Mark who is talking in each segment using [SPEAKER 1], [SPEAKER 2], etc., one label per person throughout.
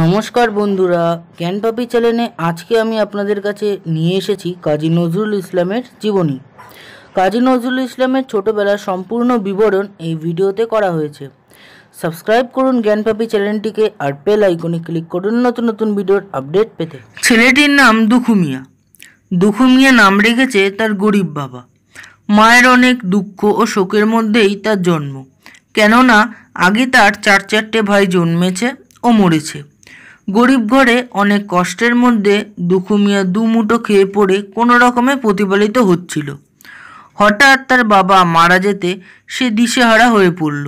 [SPEAKER 1] নমস্কার বন্ধুরা জ্ঞান পাপি চ্যানেলে আজকে আমি আপনাদের কাছে নিয়ে এসেছি কাজী নজরুল ইসলামের জীবনী কাজী নজরুল ইসলামের ছোটবেলার সম্পূর্ণ বিবরণ এই ভিডিওতে করা হয়েছে সাবস্ক্রাইব করুন জ্ঞানপাপী চ্যানেলটিকে আর বেল আইকনে ক্লিক করুন নতুন নতুন ভিডিওর আপডেট পেতে ছেলেটির নাম দুখুমিয়া দুখুমিয়া নাম রেখেছে তার গরিব বাবা মায়ের অনেক দুঃখ ও শোকের মধ্যেই তার জন্ম কেননা আগে তার চার চারটে ভাই জন্মেছে ও মরেছে গরিব ঘরে অনেক কষ্টের মধ্যে দুখুমিয়া দুমুটো খেয়ে পড়ে কোনো রকমে প্রতিপালিত হচ্ছিল হঠাৎ তার বাবা মারা যেতে সে দিশেহারা হয়ে পড়ল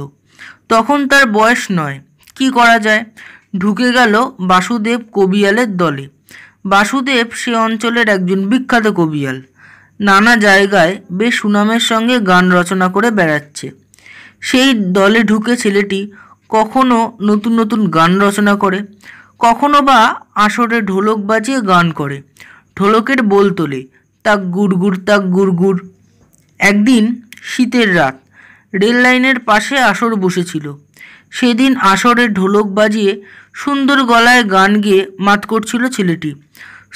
[SPEAKER 1] তখন তার বয়স নয় কি করা যায় ঢুকে গেল বাসুদেব কবিয়ালের দলে বাসুদেব সে অঞ্চলের একজন বিখ্যাত কবিয়াল নানা জায়গায় বেশ সুনামের সঙ্গে গান রচনা করে বেড়াচ্ছে সেই দলে ঢুকে ছেলেটি কখনো নতুন নতুন গান রচনা করে কখনো বা আসরে ঢোলক বাজিয়ে গান করে ঢোলকের বোল তোলে তাক গুড়গুড় তাক গুড়গুড় একদিন শীতের রাত রেল লাইনের পাশে আসর বসেছিল সেদিন আসরে ঢোলক বাজিয়ে সুন্দর গলায় গান গেয়ে মাত করছিল ছেলেটি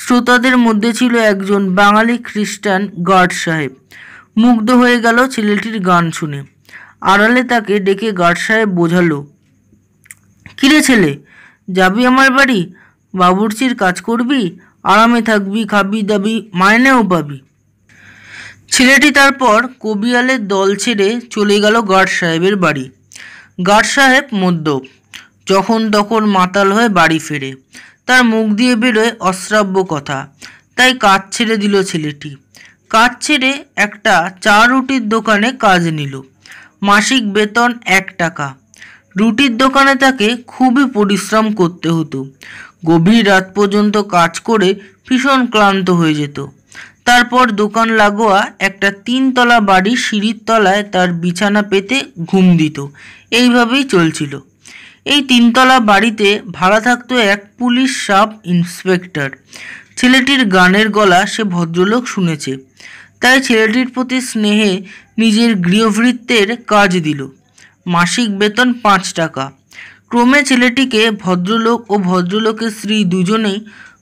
[SPEAKER 1] শ্রোতাদের মধ্যে ছিল একজন বাঙালি খ্রিস্টান গার্ড সাহেব মুগ্ধ হয়ে গেল ছেলেটির গান শুনে আড়ালে তাকে ডেকে গার্ড সাহেব বোঝালো কিরে ছেলে যাবি আমার বাড়ি বাবুর্চির কাজ করবি আরামে থাকবি খাবি দাবি মাইনেও পাবি ছেলেটি তারপর কবিয়ালের দল ছেড়ে চলে গেল গার্ড সাহেবের বাড়ি গার্ড সাহেব মদ্যপ যখন তখন মাতাল হয়ে বাড়ি ফেরে তার মুখ দিয়ে বেরোয় অশ্রাব্য কথা তাই কাজ ছেড়ে দিল ছেলেটি কাজ ছেড়ে একটা চা রুটির দোকানে কাজ নিল মাসিক বেতন এক টাকা রুটির দোকানে তাকে খুবই পরিশ্রম করতে হতো গভীর রাত পর্যন্ত কাজ করে ভীষণ ক্লান্ত হয়ে যেত তারপর দোকান লাগোয়া একটা তিনতলা বাড়ির সিঁড়ির তলায় তার বিছানা পেতে ঘুম দিত এইভাবেই চলছিল এই তিনতলা বাড়িতে ভাড়া থাকতো এক পুলিশ সাব ইন্সপেক্টর ছেলেটির গানের গলা সে ভদ্রলোক শুনেছে তাই ছেলেটির প্রতি স্নেহে নিজের গৃহভৃত্তের কাজ দিল মাসিক বেতন পাঁচ টাকা ক্রমে ছেলেটিকে ভদ্রলোক ও ভদ্রলোকের স্ত্রী দুজনেই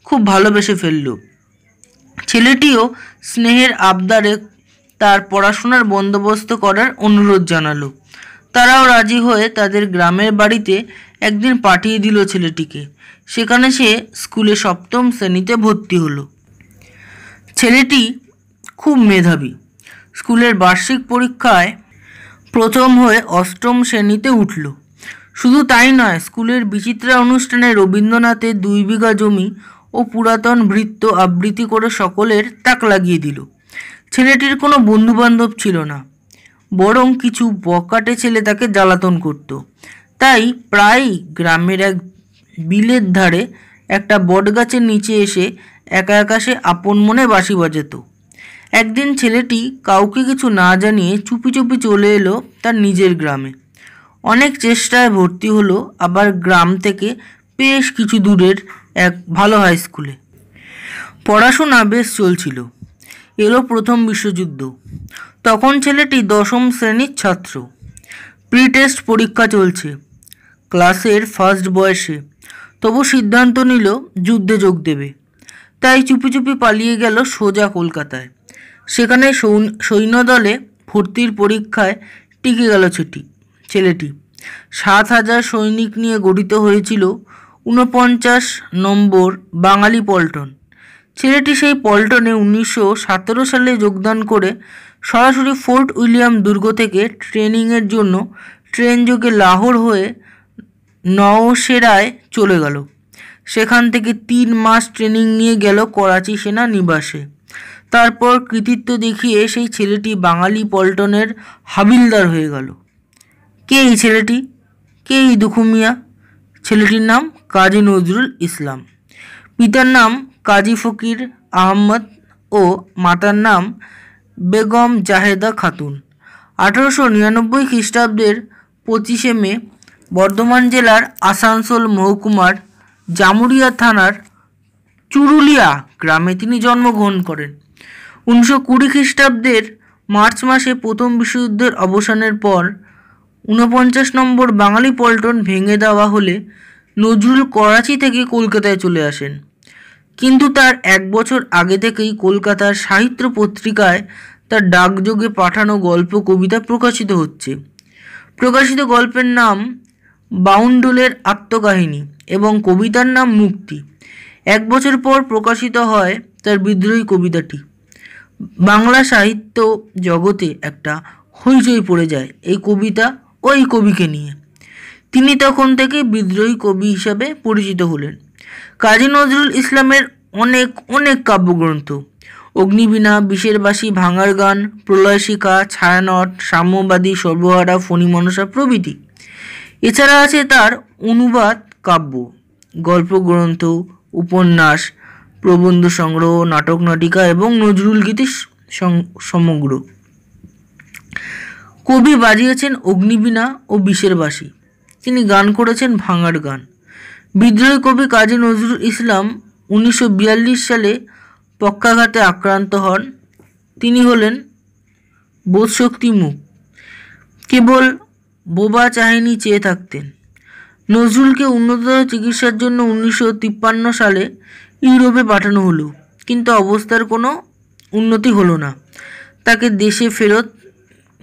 [SPEAKER 1] খুব ভালোবেসে ফেলল ছেলেটিও স্নেহের আবদারে তার পড়াশোনার বন্দোবস্ত করার অনুরোধ জানালো তারাও রাজি হয়ে তাদের গ্রামের বাড়িতে একদিন পাঠিয়ে দিল ছেলেটিকে সেখানে সে স্কুলে সপ্তম শ্রেণীতে ভর্তি হলো ছেলেটি খুব মেধাবী স্কুলের বার্ষিক পরীক্ষায় প্রথম হয়ে অষ্টম শ্রেণীতে উঠল শুধু তাই নয় স্কুলের বিচিত্রা অনুষ্ঠানে রবীন্দ্রনাথের দুই বিঘা জমি ও পুরাতন বৃত্ত আবৃত্তি করে সকলের তাক লাগিয়ে দিল ছেলেটির কোনো বন্ধুবান্ধব ছিল না বরং কিছু বকাটে ছেলে তাকে জ্বালাতন করত তাই প্রায়ই গ্রামের এক বিলের ধারে একটা বটগাছের নিচে এসে একা একা সে আপন মনে বাসি বাজাতো একদিন ছেলেটি কাউকে কিছু না জানিয়ে চুপি চুপি চলে এলো তার নিজের গ্রামে অনেক চেষ্টায় ভর্তি হলো আবার গ্রাম থেকে বেশ কিছু দূরের এক ভালো হাই স্কুলে পড়াশোনা বেশ চলছিল এলো প্রথম বিশ্বযুদ্ধ তখন ছেলেটি দশম শ্রেণীর ছাত্র প্রি টেস্ট পরীক্ষা চলছে ক্লাসের ফার্স্ট বয়সে তবু সিদ্ধান্ত নিল যুদ্ধে যোগ দেবে তাই চুপি চুপি পালিয়ে গেল সোজা কলকাতায় সেখানে সৈন্যদলে ভর্তির পরীক্ষায় টিকে গেল ছেটি ছেলেটি সাত হাজার সৈনিক নিয়ে গঠিত হয়েছিল ঊনপঞ্চাশ নম্বর বাঙালি পল্টন ছেলেটি সেই পল্টনে উনিশশো সতেরো সালে যোগদান করে সরাসরি ফোর্ট উইলিয়াম দুর্গ থেকে ট্রেনিংয়ের জন্য ট্রেন যোগে লাহোর হয়ে নওশেরায় চলে গেল সেখান থেকে তিন মাস ট্রেনিং নিয়ে গেল করাচি সেনা নিবাসে তারপর কৃতিত্ব দেখিয়ে সেই ছেলেটি বাঙালি পল্টনের হাবিলদার হয়ে গেল কে এই ছেলেটি কে এই দুখুমিয়া ছেলেটির নাম কাজী নজরুল ইসলাম পিতার নাম কাজী ফকির আহম্মদ ও মাতার নাম বেগম জাহেদা খাতুন আঠারোশো নিরানব্বই খ্রিস্টাব্দের পঁচিশে মে বর্ধমান জেলার আসানসোল মহকুমার জামুরিয়া থানার চুরুলিয়া গ্রামে তিনি জন্মগ্রহণ করেন উনিশশো কুড়ি খ্রিস্টাব্দের মার্চ মাসে প্রথম বিশ্বযুদ্ধের অবসানের পর ঊনপঞ্চাশ নম্বর বাঙালি পল্টন ভেঙে দেওয়া হলে নজরুল করাচি থেকে কলকাতায় চলে আসেন কিন্তু তার এক বছর আগে থেকেই কলকাতার সাহিত্য পত্রিকায় তার ডাকযোগে পাঠানো গল্প কবিতা প্রকাশিত হচ্ছে প্রকাশিত গল্পের নাম বাউন্ডুলের আত্মকাহিনী এবং কবিতার নাম মুক্তি এক বছর পর প্রকাশিত হয় তার বিদ্রোহী কবিতাটি বাংলা সাহিত্য জগতে একটা হইচই পড়ে যায় এই কবিতা ও এই কবিকে নিয়ে তিনি তখন থেকে বিদ্রোহী কবি হিসাবে পরিচিত হলেন কাজী নজরুল ইসলামের অনেক অনেক কাব্যগ্রন্থ অগ্নিবীণা বিশেরবাসী ভাঙার গান প্রলয়শিখা ছায়ানট সাম্যবাদী সর্বহারা ফণি মনসা প্রভৃতি এছাড়া আছে তার অনুবাদ কাব্য গল্পগ্রন্থ উপন্যাস প্রবন্ধ সংগ্রহ নাটক নাটিকা এবং নজরুল গীতি সমগ্র কবি বাজিয়েছেন অগ্নিবীণা ও বিশেরবাসী বাসি তিনি গান করেছেন ভাঙার গান বিদ্রোহী কবি কাজী নজরুল ইসলাম উনিশশো সালে পক্ষাঘাতে আক্রান্ত হন তিনি হলেন বোধশক্তিমুখ কেবল বোবা চাহিনি চেয়ে থাকতেন নজরুলকে উন্নততর চিকিৎসার জন্য উনিশশো সালে ইউরোপে পাঠানো হলো কিন্তু অবস্থার কোনো উন্নতি হলো না তাকে দেশে ফেরত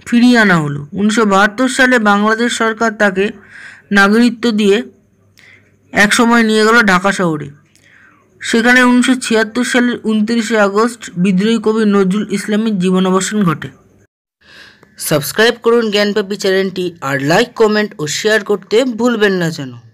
[SPEAKER 1] ফিরিয়ে আনা হলো উনিশশো সালে বাংলাদেশ সরকার তাকে নাগরিকত্ব দিয়ে একসময় নিয়ে গেল ঢাকা শহরে সেখানে উনিশশো সালের উনত্রিশে আগস্ট বিদ্রোহী কবি নজরুল ইসলামের জীবনাবসান ঘটে সাবস্ক্রাইব করুন জ্ঞানব্যাপী চ্যানেলটি আর লাইক কমেন্ট ও শেয়ার করতে ভুলবেন না যেন